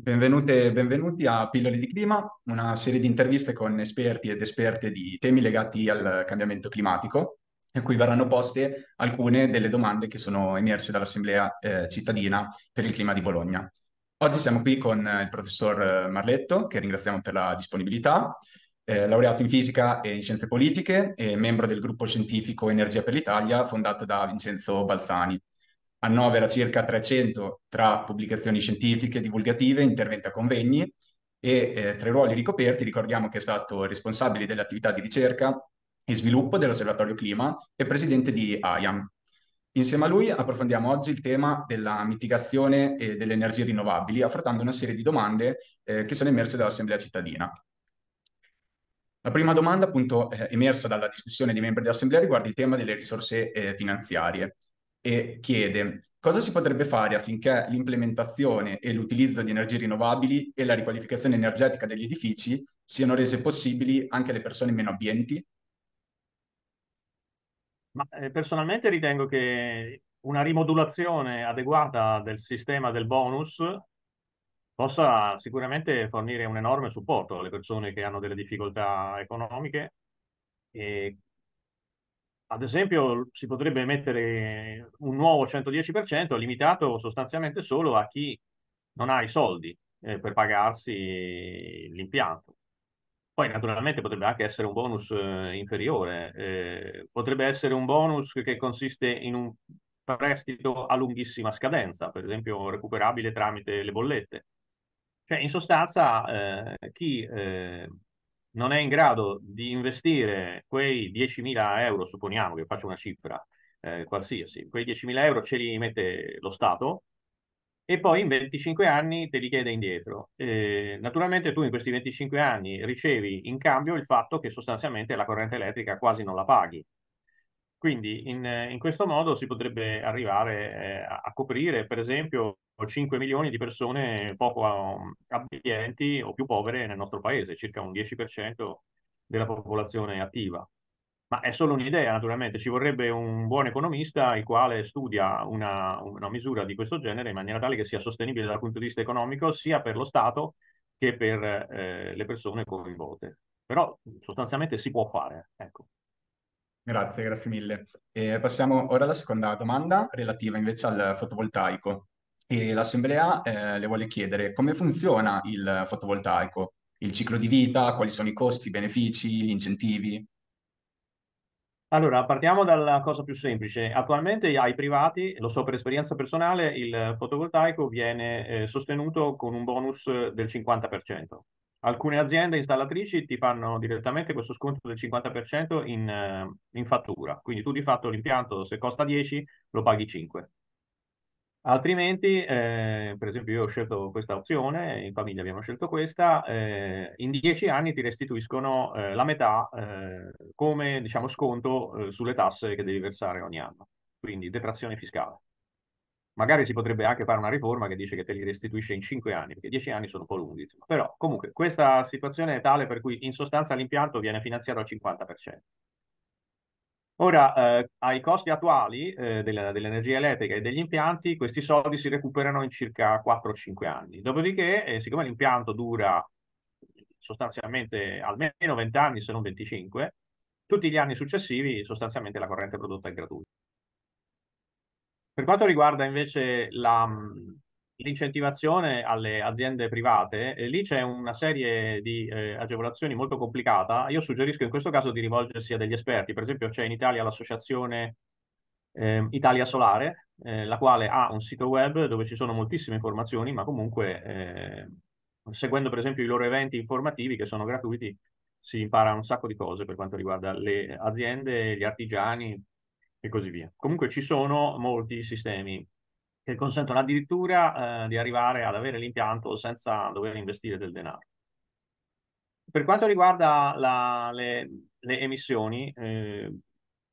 Benvenute e benvenuti a Pillole di Clima, una serie di interviste con esperti ed esperte di temi legati al cambiamento climatico, a cui verranno poste alcune delle domande che sono emerse dall'Assemblea eh, cittadina per il clima di Bologna. Oggi siamo qui con eh, il professor eh, Marletto, che ringraziamo per la disponibilità, eh, laureato in fisica e in scienze politiche e membro del gruppo scientifico Energia per l'Italia fondato da Vincenzo Balzani annovera circa 300 tra pubblicazioni scientifiche, divulgative, interventi a convegni e eh, tra i ruoli ricoperti ricordiamo che è stato responsabile delle attività di ricerca e sviluppo dell'Osservatorio Clima e presidente di AIAM. Insieme a lui approfondiamo oggi il tema della mitigazione eh, delle energie rinnovabili, affrontando una serie di domande eh, che sono emerse dall'Assemblea cittadina. La prima domanda, appunto, eh, emersa dalla discussione dei membri dell'Assemblea riguarda il tema delle risorse eh, finanziarie e chiede cosa si potrebbe fare affinché l'implementazione e l'utilizzo di energie rinnovabili e la riqualificazione energetica degli edifici siano rese possibili anche alle persone meno abbienti? Ma, eh, personalmente ritengo che una rimodulazione adeguata del sistema del bonus possa sicuramente fornire un enorme supporto alle persone che hanno delle difficoltà economiche e ad esempio si potrebbe mettere un nuovo 110% limitato sostanzialmente solo a chi non ha i soldi eh, per pagarsi l'impianto. Poi naturalmente potrebbe anche essere un bonus eh, inferiore, eh, potrebbe essere un bonus che consiste in un prestito a lunghissima scadenza, per esempio recuperabile tramite le bollette. Cioè in sostanza eh, chi eh, non è in grado di investire quei 10.000 euro, supponiamo che faccio una cifra eh, qualsiasi, quei 10.000 euro ce li mette lo Stato e poi in 25 anni te li chiede indietro. Eh, naturalmente tu in questi 25 anni ricevi in cambio il fatto che sostanzialmente la corrente elettrica quasi non la paghi. Quindi in, in questo modo si potrebbe arrivare eh, a coprire per esempio 5 milioni di persone poco mm, abbienti o più povere nel nostro paese, circa un 10% della popolazione attiva. Ma è solo un'idea, naturalmente, ci vorrebbe un buon economista il quale studia una, una misura di questo genere in maniera tale che sia sostenibile dal punto di vista economico sia per lo Stato che per eh, le persone coinvolte. Però sostanzialmente si può fare, ecco. Grazie, grazie mille. E passiamo ora alla seconda domanda relativa invece al fotovoltaico. E l'assemblea eh, le vuole chiedere come funziona il fotovoltaico, il ciclo di vita, quali sono i costi, i benefici, gli incentivi. Allora, partiamo dalla cosa più semplice. Attualmente ai privati, lo so per esperienza personale, il fotovoltaico viene eh, sostenuto con un bonus del 50%. Alcune aziende installatrici ti fanno direttamente questo sconto del 50% in, eh, in fattura, quindi tu di fatto l'impianto se costa 10 lo paghi 5. Altrimenti, eh, per esempio, io ho scelto questa opzione, in famiglia abbiamo scelto questa, eh, in dieci anni ti restituiscono eh, la metà eh, come diciamo, sconto eh, sulle tasse che devi versare ogni anno, quindi detrazione fiscale. Magari si potrebbe anche fare una riforma che dice che te li restituisce in cinque anni, perché dieci anni sono un po' lunghi. Insomma. Però comunque questa situazione è tale per cui in sostanza l'impianto viene finanziato al 50%. Ora, eh, ai costi attuali eh, della, dell'energia elettrica e degli impianti, questi soldi si recuperano in circa 4-5 anni. Dopodiché, eh, siccome l'impianto dura sostanzialmente almeno 20 anni, se non 25, tutti gli anni successivi sostanzialmente la corrente prodotta è gratuita. Per quanto riguarda invece la, l'incentivazione alle aziende private, eh, lì c'è una serie di eh, agevolazioni molto complicata. Io suggerisco in questo caso di rivolgersi a degli esperti. Per esempio, c'è in Italia l'associazione eh, Italia Solare, eh, la quale ha un sito web dove ci sono moltissime informazioni, ma comunque eh, seguendo per esempio i loro eventi informativi che sono gratuiti, si impara un sacco di cose per quanto riguarda le aziende, gli artigiani e così via. Comunque ci sono molti sistemi che consentono addirittura eh, di arrivare ad avere l'impianto senza dover investire del denaro. Per quanto riguarda la, le, le, emissioni, eh,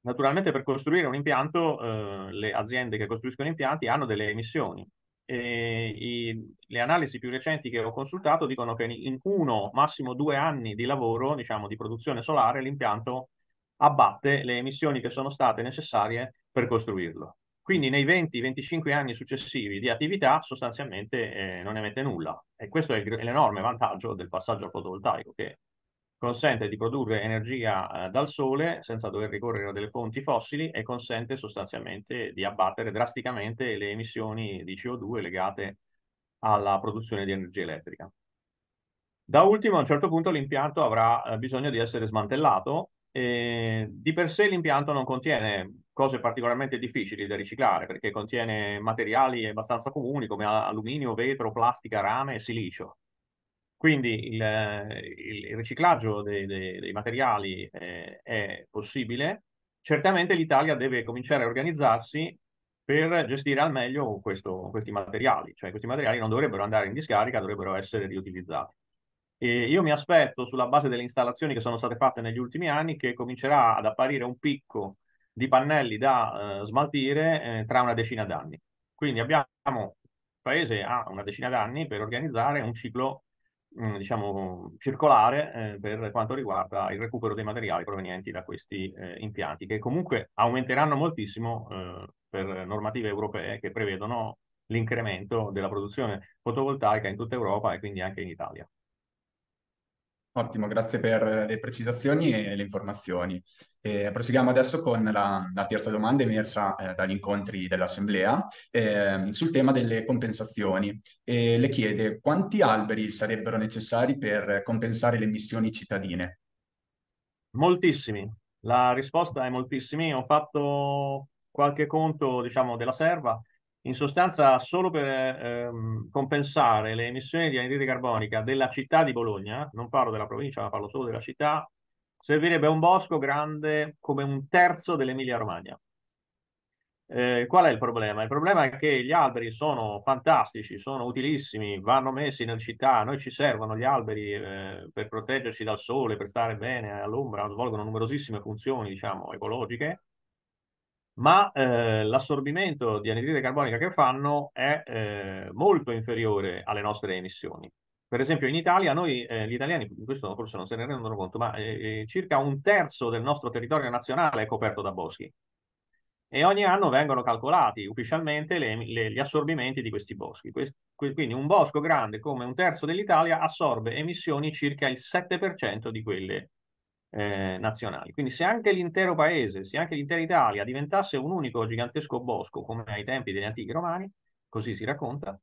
naturalmente per costruire un impianto eh, le aziende che costruiscono impianti hanno delle emissioni. I, le analisi più recenti che ho consultato dicono che in uno, massimo due anni di lavoro, diciamo di produzione solare, l'impianto abbatte le emissioni che sono state necessarie per costruirlo. Quindi nei 20-25 anni successivi di attività sostanzialmente eh, non emette nulla e questo è, l'enorme vantaggio del passaggio al fotovoltaico che consente di produrre energia eh, dal sole senza dover ricorrere a delle fonti fossili e consente sostanzialmente di abbattere drasticamente le emissioni di CO2 legate alla produzione di energia elettrica. Da ultimo, a un certo punto l'impianto avrà eh, bisogno di essere smantellato Ehm, di per sé l'impianto non contiene cose particolarmente difficili da riciclare perché contiene materiali abbastanza comuni come alluminio, vetro, plastica, rame e silicio. Quindi il, il riciclaggio dei, dei, dei materiali eh, è possibile. Certamente l'Italia deve cominciare a organizzarsi per gestire al meglio questo, questi materiali, cioè questi materiali non dovrebbero andare in discarica, dovrebbero essere riutilizzati. Eh, io mi aspetto, sulla base delle installazioni che sono state fatte negli ultimi anni, che comincerà ad apparire un picco di pannelli da eh, smaltire eh, tra una decina d'anni. Quindi abbiamo, il paese ha una decina d'anni per organizzare un ciclo mm, diciamo, circolare eh, per quanto riguarda il recupero dei materiali provenienti da questi eh, impianti, che comunque aumenteranno moltissimo eh, per normative europee che prevedono l'incremento della produzione fotovoltaica in tutta Europa e quindi anche in Italia. Ottimo, grazie per le precisazioni e le informazioni. Eh, proseguiamo adesso con la, la terza domanda emersa eh, dagli incontri dell'Assemblea eh, sul tema delle compensazioni. le chiede quanti alberi sarebbero necessari per compensare le emissioni cittadine? Moltissimi. La risposta è moltissimi. Ho fatto qualche conto diciamo, della serva in sostanza solo per ehm, compensare le emissioni di anidride carbonica della città di Bologna, non parlo della provincia, ma parlo solo della città, servirebbe un bosco grande come un terzo dell'Emilia-Romagna. Eh, qual è il problema? Il problema è che gli alberi sono fantastici, sono utilissimi, vanno messi nella città, a noi ci servono gli alberi eh, per proteggerci dal sole, per stare bene all'ombra, svolgono numerosissime funzioni, diciamo, ecologiche, ma eh, l'assorbimento di anidride carbonica che fanno è eh, molto inferiore alle nostre emissioni. Per esempio in Italia, noi eh, gli italiani, questo forse non se ne rendono conto, ma eh, eh, circa un terzo del nostro territorio nazionale è coperto da boschi e ogni anno vengono calcolati ufficialmente le, le, gli assorbimenti di questi boschi. Quest, quindi un bosco grande come un terzo dell'Italia assorbe emissioni circa il 7% di quelle eh, nazionali. Quindi se anche l'intero paese, se anche l'intera Italia diventasse un unico gigantesco bosco, come ai tempi degli antichi romani, così si racconta,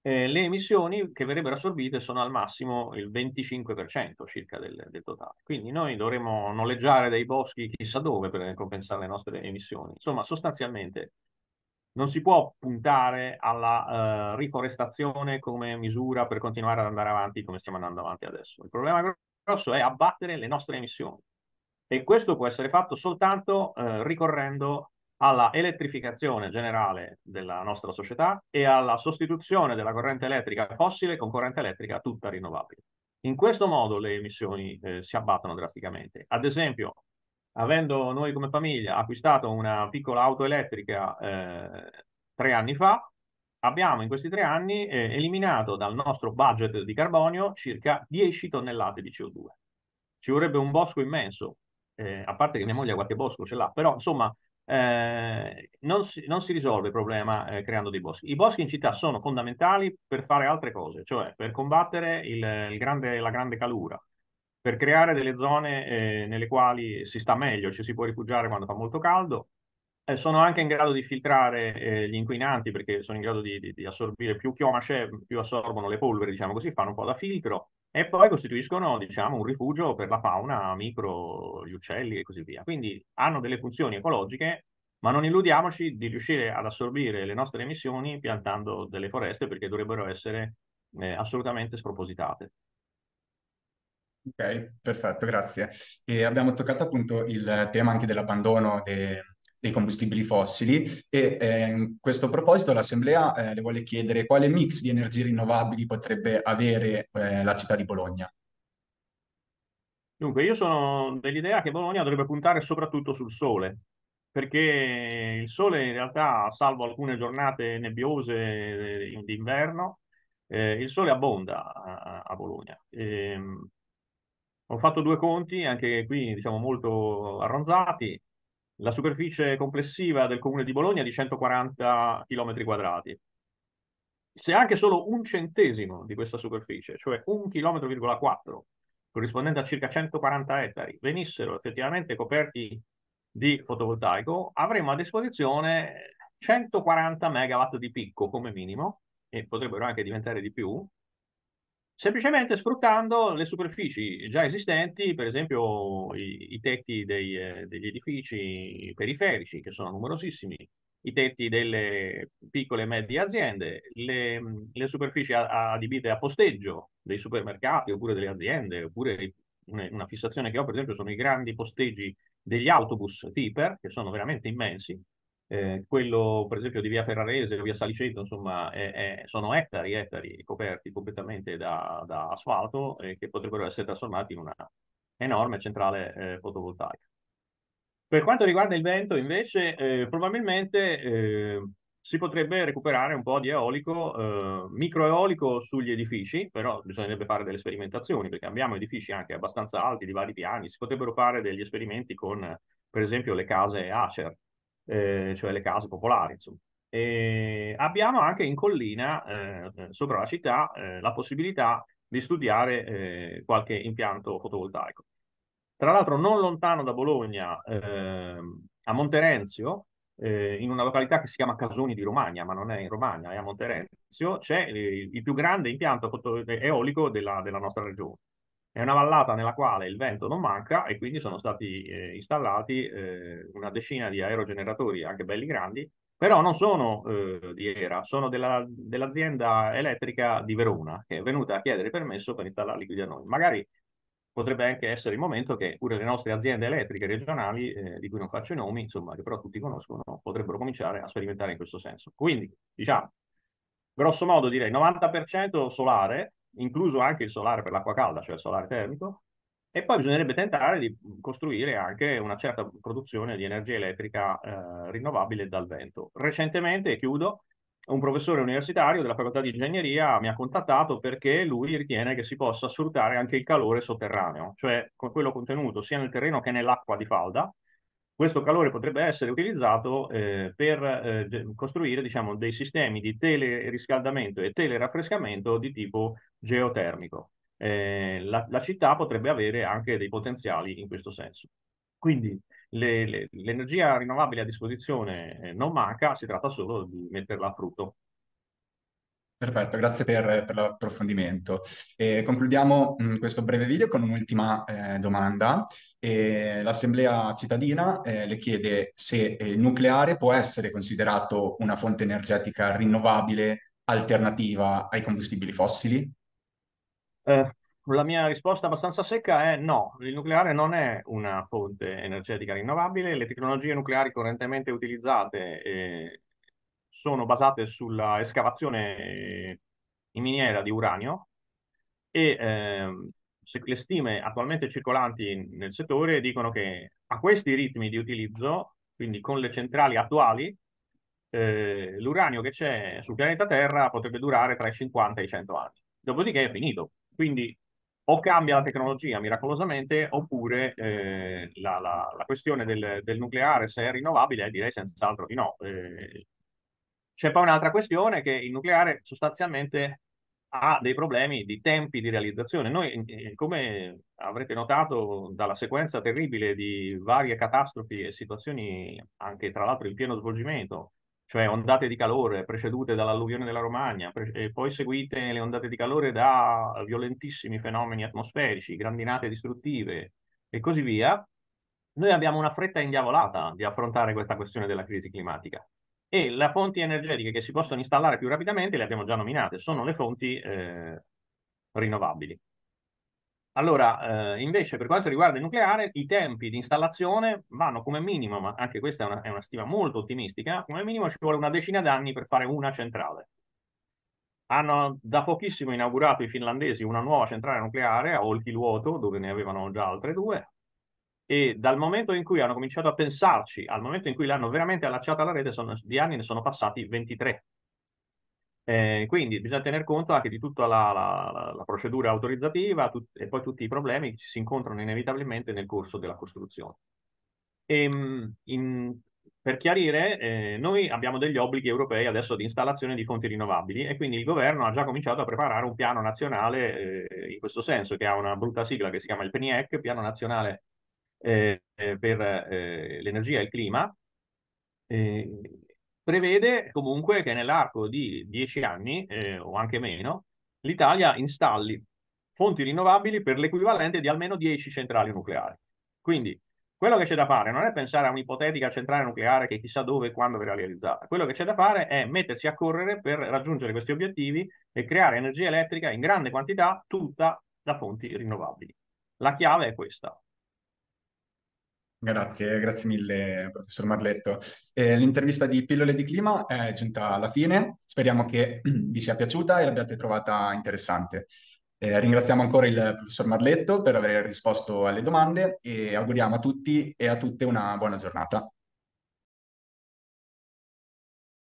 eh, le emissioni che verrebbero assorbite sono al massimo il 25% circa del, del, totale. Quindi noi dovremmo noleggiare dei boschi chissà dove per compensare le nostre emissioni. Insomma, sostanzialmente non si può puntare alla eh, riforestazione come misura per continuare ad andare avanti come stiamo andando avanti adesso. Il problema grosso è abbattere le nostre emissioni e questo può essere fatto soltanto eh, ricorrendo alla elettrificazione generale della nostra società e alla sostituzione della corrente elettrica fossile con corrente elettrica tutta rinnovabile. In questo modo le emissioni eh, si abbattono drasticamente. Ad esempio, avendo noi come famiglia acquistato una piccola auto elettrica eh, tre anni fa, abbiamo in questi tre anni eh, eliminato dal nostro budget di carbonio circa 10 tonnellate di CO2. Ci vorrebbe un bosco immenso, eh, a parte che mia moglie ha qualche bosco ce l'ha, però insomma eh, non, si, non, si, risolve il problema eh, creando dei boschi. I boschi in città sono fondamentali per fare altre cose, cioè per combattere il, il grande, la grande calura, per creare delle zone eh, nelle quali si sta meglio, ci si può rifugiare quando fa molto caldo, eh, sono anche in grado di filtrare eh, gli inquinanti perché sono in grado di, di, di, assorbire più chioma c'è, più assorbono le polveri, diciamo così, fanno un po' da filtro e poi costituiscono diciamo, un rifugio per la fauna, micro, gli uccelli e così via. Quindi hanno delle funzioni ecologiche, ma non illudiamoci di riuscire ad assorbire le nostre emissioni piantando delle foreste perché dovrebbero essere eh, assolutamente spropositate. Ok, perfetto, grazie. E abbiamo toccato appunto il tema anche dell'abbandono de dei combustibili fossili e eh, in questo proposito l'Assemblea eh, le vuole chiedere quale mix di energie rinnovabili potrebbe avere eh, la città di Bologna. Dunque, io sono dell'idea che Bologna dovrebbe puntare soprattutto sul sole, perché il sole in realtà, salvo alcune giornate nebbiose eh, d'inverno, eh, il sole abbonda a, a Bologna. E, ehm, ho fatto due conti, anche qui diciamo molto arronzati, la superficie complessiva del comune di Bologna è di 140 km quadrati. Se anche solo un centesimo di questa superficie, cioè 1,4 km, corrispondente a circa 140 ettari, venissero effettivamente coperti di fotovoltaico, avremmo a disposizione 140 megawatt di picco come minimo, e potrebbero anche diventare di più, semplicemente sfruttando le superfici già esistenti, per esempio i, i tetti dei, eh, degli edifici periferici, che sono numerosissimi, i tetti delle piccole e medie aziende, le, le superfici adibite a, a posteggio dei supermercati oppure delle aziende, oppure una fissazione che ho per esempio sono i grandi posteggi degli autobus tipper, che sono veramente immensi, eh, quello per esempio di via Ferrarese, via Saliceto, insomma, è, è, sono ettari e ettari coperti completamente da, da asfalto eh, che potrebbero essere trasformati in una enorme centrale eh, fotovoltaica. Per quanto riguarda il vento, invece, eh, probabilmente eh, si potrebbe recuperare un po' di eolico, eh, microeolico sugli edifici, però bisognerebbe fare delle sperimentazioni, perché abbiamo edifici anche abbastanza alti, di vari piani, si potrebbero fare degli esperimenti con, per esempio, le case Acer, eh, cioè le case popolari, insomma. E abbiamo anche in collina, eh, eh sopra la città, eh, la possibilità di studiare eh, qualche impianto fotovoltaico. Tra l'altro, non lontano da Bologna, ehm, a Monterenzio, eh, in una località che si chiama Casoni di Romagna, ma non è in Romagna, è a Monterenzio, c'è il, il più grande impianto eolico della, della nostra regione è una vallata nella quale il vento non manca e quindi sono stati eh, installati eh, una decina di aerogeneratori, anche belli grandi, però non sono eh, di ERA, sono della, dell'azienda elettrica di Verona che è venuta a chiedere permesso per installarli qui da noi. Magari potrebbe anche essere il momento che pure le nostre aziende elettriche regionali, eh, di cui non faccio i nomi, insomma, che però tutti conoscono, potrebbero cominciare a sperimentare in questo senso. Quindi, diciamo, grosso modo direi 90% solare, incluso anche il solare per l'acqua calda, cioè il solare termico, e poi bisognerebbe tentare di costruire anche una certa produzione di energia elettrica eh, rinnovabile dal vento. Recentemente, e chiudo, un professore universitario della facoltà di ingegneria mi ha contattato perché lui ritiene che si possa sfruttare anche il calore sotterraneo, cioè quello contenuto sia nel terreno che nell'acqua di falda, questo calore potrebbe essere utilizzato eh, per eh, costruire diciamo, dei sistemi di teleriscaldamento e teleraffrescamento di tipo geotermico. Eh, la, la, città potrebbe avere anche dei potenziali in questo senso. Quindi l'energia rinnovabile a disposizione eh, non manca, si tratta solo di metterla a frutto. Perfetto, grazie per, per l'approfondimento. E concludiamo mh, mm, questo breve video con un'ultima eh, domanda. E L'Assemblea cittadina eh, le chiede se il nucleare può essere considerato una fonte energetica rinnovabile alternativa ai combustibili fossili? Eh, la mia risposta abbastanza secca è no, il nucleare non è una fonte energetica rinnovabile, le tecnologie nucleari correntemente utilizzate eh, sono basate sulla escavazione eh, in miniera di uranio e ehm, le stime attualmente circolanti nel settore dicono che a questi ritmi di utilizzo, quindi con le centrali attuali, eh, l'uranio che c'è sul pianeta Terra potrebbe durare tra i 50 e i 100 anni. Dopodiché è finito. Quindi o cambia la tecnologia miracolosamente oppure eh, la, la, la, questione del, del, nucleare se è rinnovabile direi senz'altro di no. Eh, c'è poi un'altra questione che il nucleare sostanzialmente ha dei problemi di tempi di realizzazione. Noi, come avrete notato dalla sequenza terribile di varie catastrofi e situazioni, anche tra l'altro in pieno svolgimento, cioè ondate di calore precedute dall'alluvione della Romagna, e poi seguite le ondate di calore da violentissimi fenomeni atmosferici, grandinate distruttive e così via, noi abbiamo una fretta indiavolata di affrontare questa questione della crisi climatica e le fonti energetiche che si possono installare più rapidamente le abbiamo già nominate, sono le fonti eh, rinnovabili. Allora, eh, invece, per quanto riguarda il nucleare, i tempi di installazione vanno come minimo, ma anche questa è una, è una stima molto ottimistica, come minimo ci vuole una decina d'anni per fare una centrale. Hanno da pochissimo inaugurato i finlandesi una nuova centrale nucleare a Olkiluoto, dove ne avevano già altre due, e dal momento in cui hanno cominciato a pensarci, al momento in cui l'hanno veramente allacciata alla rete, sono, di anni ne sono passati 23. Eh, quindi bisogna tener conto anche di tutta la, la, la procedura autorizzativa tut- e poi tutti i problemi che si incontrano inevitabilmente nel corso della costruzione. E, ehm, in, per chiarire, eh, noi abbiamo degli obblighi europei adesso di installazione di fonti rinnovabili e quindi il governo ha già cominciato a preparare un piano nazionale eh, in questo senso, che ha una brutta sigla che si chiama il PNIEC, Piano Nazionale eh, eh, per eh, l'energia e il clima, ehm, prevede comunque che nell'arco di dieci anni eh, o anche meno l'Italia installi fonti rinnovabili per l'equivalente di almeno 10 centrali nucleari. Quindi quello che c'è da fare non è pensare a un'ipotetica centrale nucleare che chissà dove e quando verrà realizzata. Quello che c'è da fare è mettersi a correre per raggiungere questi obiettivi e creare energia elettrica in grande quantità tutta da fonti rinnovabili. La chiave è questa. Grazie, grazie mille professor Marletto. Eh, l'intervista di Pillole di Clima è giunta alla fine, speriamo che vi sia piaciuta e l'abbiate trovata interessante. Eh, ringraziamo ancora il professor Marletto per aver risposto alle domande e auguriamo a tutti e a tutte una buona giornata.